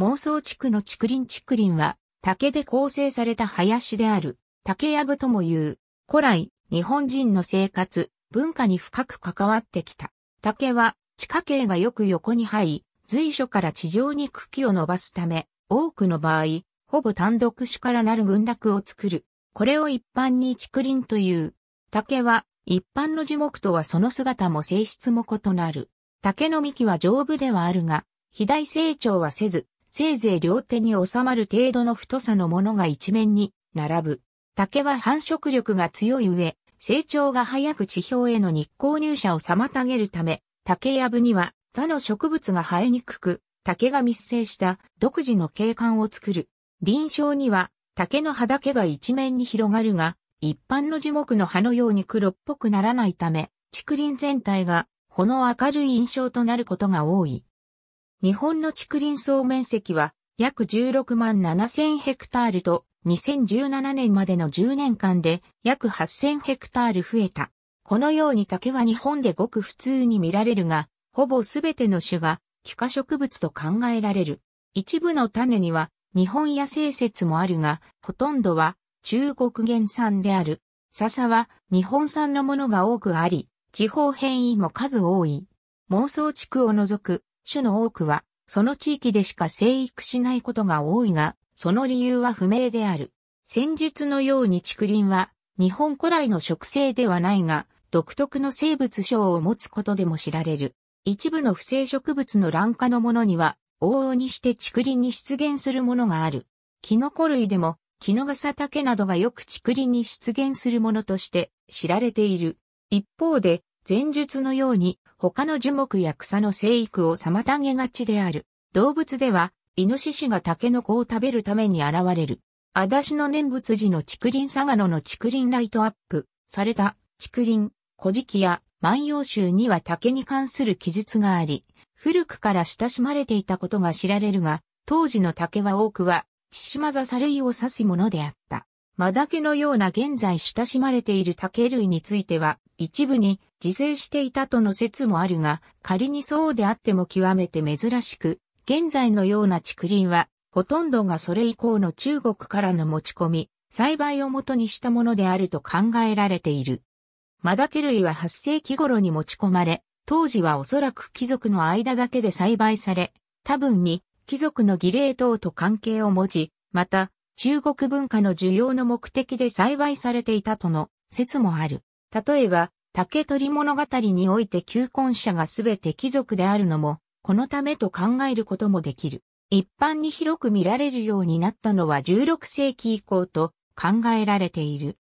妄想地区の竹林竹林は、竹で構成された林である、竹やぶとも言う。古来、日本人の生活、文化に深く関わってきた。竹は、地下茎がよく横に入り随所から地上に茎を伸ばすため、多くの場合、ほぼ単独種からなる群落を作る。これを一般に竹林という。竹は、一般の樹木とはその姿も性質も異なる。竹の幹は丈夫ではあるが、肥大成長はせず、せいぜい両手に収まる程度の太さのものが一面に並ぶ。竹は繁殖力が強い上、成長が早く地表への日光入射を妨げるため、竹やぶには他の植物が生えにくく、竹が密生した独自の景観を作る。臨床には竹の葉だけが一面に広がるが、一般の樹木の葉のように黒っぽくならないため、竹林全体が、この明るい印象となることが多い。日本の竹林総面積は約16万7千ヘクタールと2017年までの10年間で約8千ヘクタール増えた。このように竹は日本でごく普通に見られるが、ほぼすべての種が気化植物と考えられる。一部の種には日本野生説もあるが、ほとんどは中国原産である。笹は日本産のものが多くあり、地方変異も数多い。妄想地区を除く種の多くは、その地域でしか生育しないことが多いが、その理由は不明である。戦術のように竹林は、日本古来の植生ではないが、独特の生物章を持つことでも知られる。一部の不正植物の卵化のものには、往々にして竹林に出現するものがある。キノコ類でも、キノガサタケなどがよく竹林に出現するものとして知られている。一方で、前述のように他の樹木や草の生育を妨げがちである。動物では、イノシシがタケノコを食べるために現れる。だしの念仏寺の竹林佐賀野の竹林ライトアップされた竹林、古事記や万葉集には竹に関する記述があり、古くから親しまれていたことが知られるが、当時の竹は多くは、千島座サ類を指すものであった。マダケのような現在親しまれている竹類については、一部に自生していたとの説もあるが、仮にそうであっても極めて珍しく、現在のような竹林は、ほとんどがそれ以降の中国からの持ち込み、栽培をもとにしたものであると考えられている。マダケ類は8世紀頃に持ち込まれ、当時はおそらく貴族の間だけで栽培され、多分に貴族の儀礼等と関係を持ち、また中国文化の需要の目的で栽培されていたとの説もある。例えば、竹取物語において求婚者がすべて貴族であるのも、このためと考えることもできる。一般に広く見られるようになったのは16世紀以降と考えられている。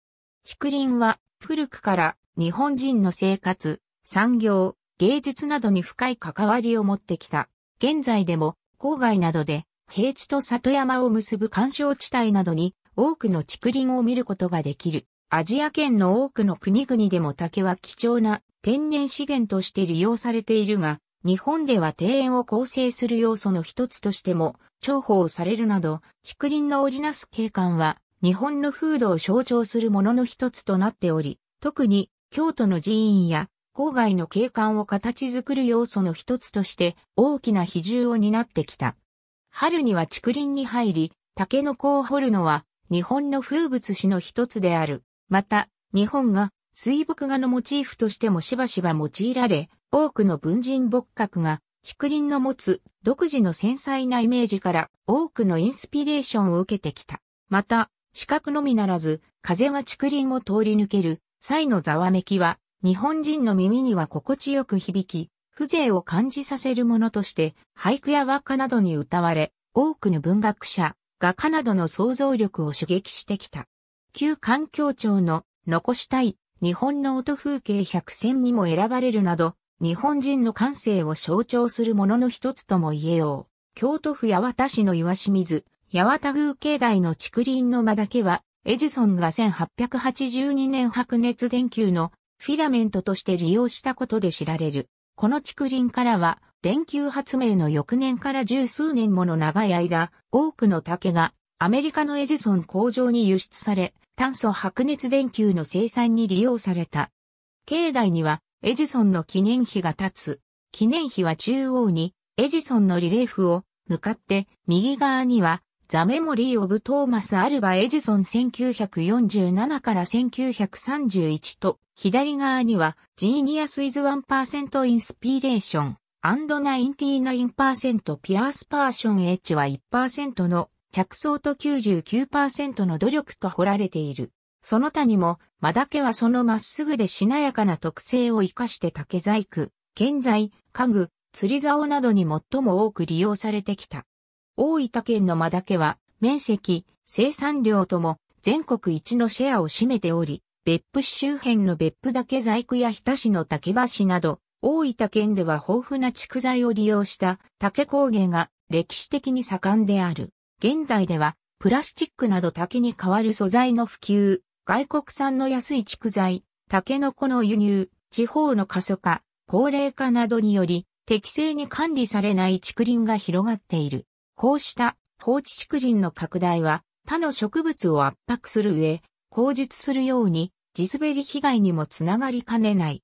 竹林は古くから日本人の生活、産業、芸術などに深い関わりを持ってきた。現在でも郊外などで平地と里山を結ぶ干渉地帯などに多くの竹林を見ることができる。アジア圏の多くの国々でも竹は貴重な天然資源として利用されているが、日本では庭園を構成する要素の一つとしても重宝されるなど、竹林の織りなす景観は日本の風土を象徴するものの一つとなっており、特に京都の寺院や郊外の景観を形作る要素の一つとして大きな比重を担ってきた。春には竹林に入り、竹の子を掘るのは日本の風物詩の一つである。また、日本画、水墨画のモチーフとしてもしばしば用いられ、多くの文人墨客が、竹林の持つ独自の繊細なイメージから多くのインスピレーションを受けてきた。また、視覚のみならず、風が竹林を通り抜ける際のざわめきは、日本人の耳には心地よく響き、風情を感じさせるものとして、俳句や和歌などに歌われ、多くの文学者、画家などの想像力を刺激してきた。旧環境庁の残したい日本の音風景百選にも選ばれるなど、日本人の感性を象徴するものの一つとも言えよう。京都府八幡市の岩清水、八幡宮境内の竹林の間だけは、エジソンが1882年白熱電球のフィラメントとして利用したことで知られる。この竹林からは、電球発明の翌年から十数年もの長い間、多くの竹がアメリカのエジソン工場に輸出され、炭素白熱電球の生産に利用された。境内にはエジソンの記念碑が立つ。記念碑は中央にエジソンのリレーフを向かって右側にはザメモリー・オブ・トーマス・アルバ・エジソン1947から1931と左側にはジーニアス・イズ・ワン・ンパーセト・インスピレーションアンド99%ピアースパーション H は1%の着想と99%の努力と掘られている。その他にも、マダケはそのまっすぐでしなやかな特性を活かして竹細工、建材、家具、釣り竿などに最も多く利用されてきた。大分県のマダケは、面積、生産量とも全国一のシェアを占めており、別府市周辺の別府岳細工や日田市の竹橋など、大分県では豊富な蓄材を利用した竹工芸が歴史的に盛んである。現代では、プラスチックなど竹に代わる素材の普及、外国産の安い蓄材、竹の子の輸入、地方の過疎化、高齢化などにより、適正に管理されない竹林が広がっている。こうした放置竹林の拡大は、他の植物を圧迫する上、口述するように、地滑り被害にもつながりかねない。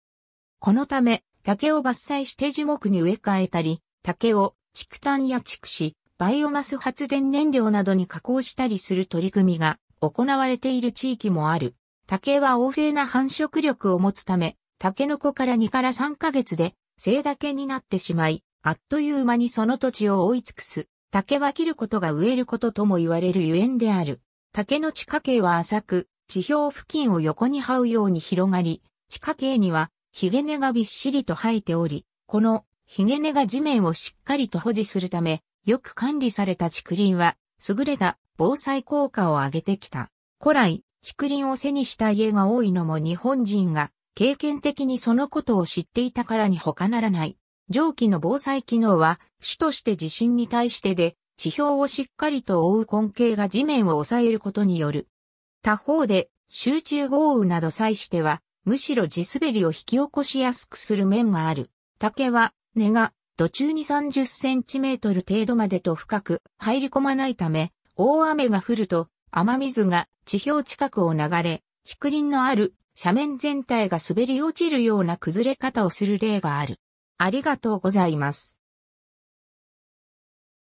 このため、竹を伐採して樹木に植え替えたり、竹を竹炭や竹枝、バイオマス発電燃料などに加工したりする取り組みが行われている地域もある。竹は旺盛な繁殖力を持つため、竹の子から2から3ヶ月で、生竹になってしまい、あっという間にその土地を覆い尽くす。竹は切ることが植えることとも言われるゆえんである。竹の地下茎は浅く、地表付近を横に這うように広がり、地下茎には、ヒゲ根がびっしりと生えており、この、ヒゲ根が地面をしっかりと保持するため、よく管理された竹林は、優れた防災効果を上げてきた。古来、竹林を背にした家が多いのも日本人が、経験的にそのことを知っていたからに他ならない。上記の防災機能は、主として地震に対してで、地表をしっかりと覆う根茎が地面を抑えることによる。他方で、集中豪雨など際しては、むしろ地滑りを引き起こしやすくする面がある。竹は、根が途中に30センチメートル程度までと深く入り込まないため、大雨が降ると雨水が地表近くを流れ、竹林のある斜面全体が滑り落ちるような崩れ方をする例がある。ありがとうございます。